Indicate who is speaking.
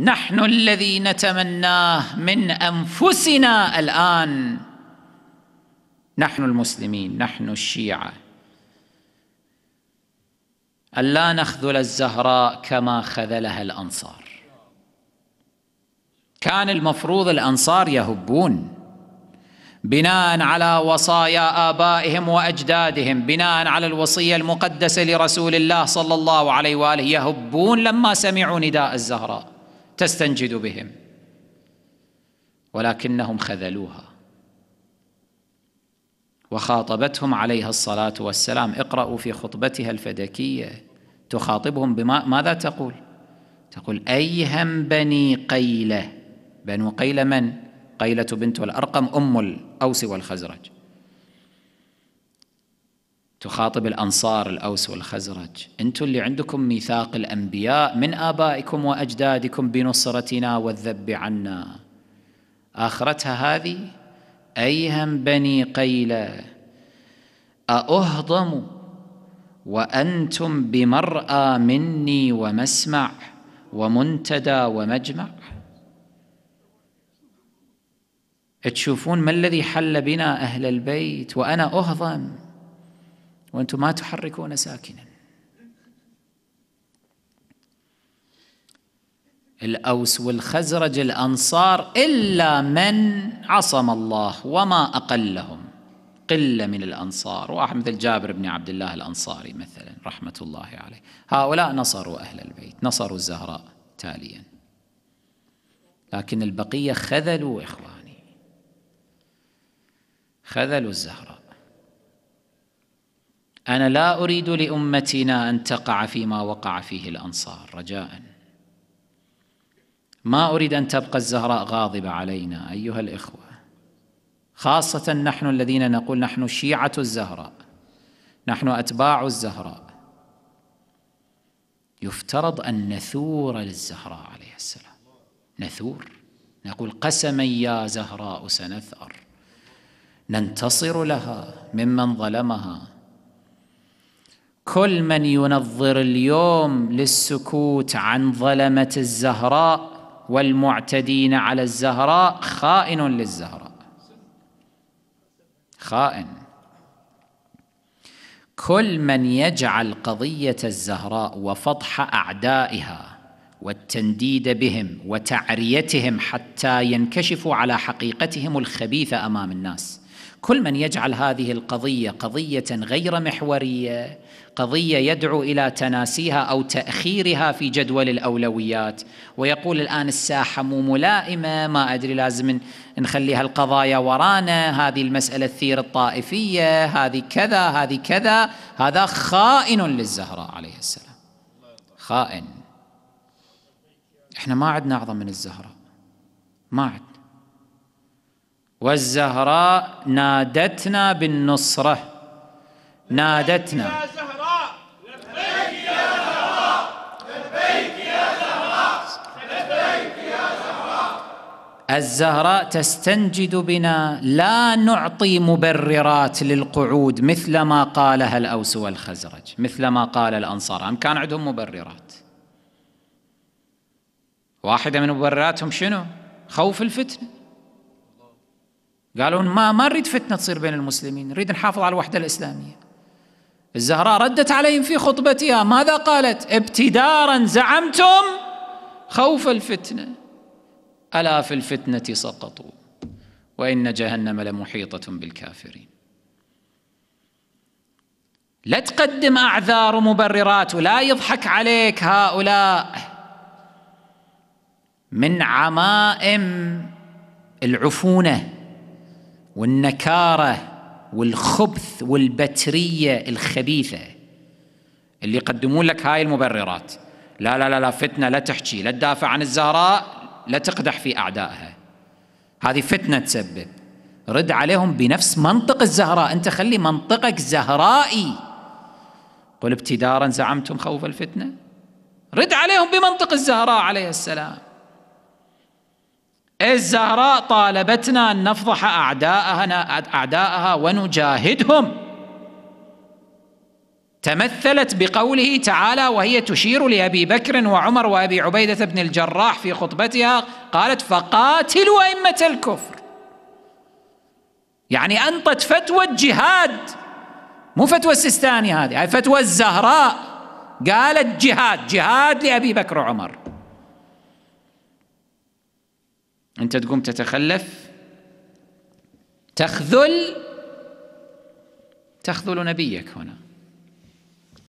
Speaker 1: نحن الذي نتمناه من انفسنا الان نحن المسلمين نحن الشيعه الا نخذل الزهراء كما خذلها الانصار كان المفروض الانصار يهبون بناء على وصايا ابائهم واجدادهم بناء على الوصيه المقدسه لرسول الله صلى الله عليه واله يهبون لما سمعوا نداء الزهراء تستنجد بهم ولكنهم خذلوها وخاطبتهم عليها الصلاه والسلام اقرأوا في خطبتها الفدكيه تخاطبهم بما ماذا تقول؟ تقول أيهم بني قيلة بنو قيلة من؟ قيلة بنت الأرقم أم الأوس والخزرج تخاطب الأنصار الأوس والخزرج أنتم اللي عندكم ميثاق الأنبياء من آبائكم وأجدادكم بنصرتنا والذب عنا آخرتها هذه أيهم بني قيلة أأهضم وأنتم بمرأى مني ومسمع ومنتدى ومجمع تشوفون ما الذي حل بنا أهل البيت وأنا أهضم وأنتم ما تحركون ساكنا الأوس والخزرج الأنصار إلا من عصم الله وما أقلهم قلة من الأنصار واحد مثل جابر بن عبد الله الأنصاري مثلا رحمة الله عليه هؤلاء نصروا أهل البيت نصروا الزهراء تاليا لكن البقية خذلوا إخواني خذلوا الزهراء أنا لا أريد لأمتنا أن تقع فيما وقع فيه الأنصار رجاء ما أريد أن تبقى الزهراء غاضبة علينا أيها الإخوة خاصة نحن الذين نقول نحن شيعة الزهراء نحن أتباع الزهراء يفترض أن نثور للزهراء عليه السلام نثور نقول قسما يا زهراء سنثأر ننتصر لها ممن ظلمها كل من ينظر اليوم للسكوت عن ظلمة الزهراء والمعتدين على الزهراء خائن للزهراء خائن كل من يجعل قضية الزهراء وفضح أعدائها والتنديد بهم وتعريتهم حتى ينكشفوا على حقيقتهم الخبيثة أمام الناس كل من يجعل هذه القضيه قضيه غير محوريه قضيه يدعو الى تناسيها او تاخيرها في جدول الاولويات ويقول الان الساحه مو ملائمه ما ادري لازم نخلي هالقضايا ورانا هذه المساله الثير الطائفيه هذه كذا هذه كذا هذا خائن للزهراء عليه السلام خائن احنا ما عندنا اعظم من الزهراء ما عندنا والزهراء نادتنا بالنصرة نادتنا لبيك يا زهراء لبيك يا زهراء لبيك يا زهراء الزهراء تستنجد بنا لا نعطي مبررات للقعود مثل ما قالها الأوس والخزرج مثل ما قال الأنصار هم كان عندهم مبررات واحدة من مبرراتهم شنو خوف الفتنه قالوا ما ما نريد فتنه تصير بين المسلمين نريد نحافظ على الوحده الاسلاميه الزهراء ردت عليهم في خطبتها ماذا قالت ابتدارا زعمتم خوف الفتنه الا في الفتنه سقطوا وان جهنم لمحيطه بالكافرين لا تقدم اعذار ومبررات ولا يضحك عليك هؤلاء من عمائم العفونه والنكاره والخبث والبتريه الخبيثه اللي يقدمون لك هاي المبررات لا لا لا فتنه لا تحكي لا تدافع عن الزهراء لا تقدح في اعدائها هذه فتنه تسبب رد عليهم بنفس منطق الزهراء انت خلي منطقك زهرائي قل ابتدارا زعمتم خوف الفتنه رد عليهم بمنطق الزهراء عليه السلام الزهراء طالبتنا أن نفضح أعداءنا أعداءها ونجاهدهم تمثلت بقوله تعالى وهي تشير لأبي بكر وعمر وأبي عبيدة بن الجراح في خطبتها قالت فقاتلوا أئمة الكفر يعني أنطت فتوى الجهاد مو فتوى السيستاني هذه فتوى الزهراء قالت جهاد جهاد لأبي بكر وعمر أنت تقوم تتخلف تخذل تخذل نبيك هنا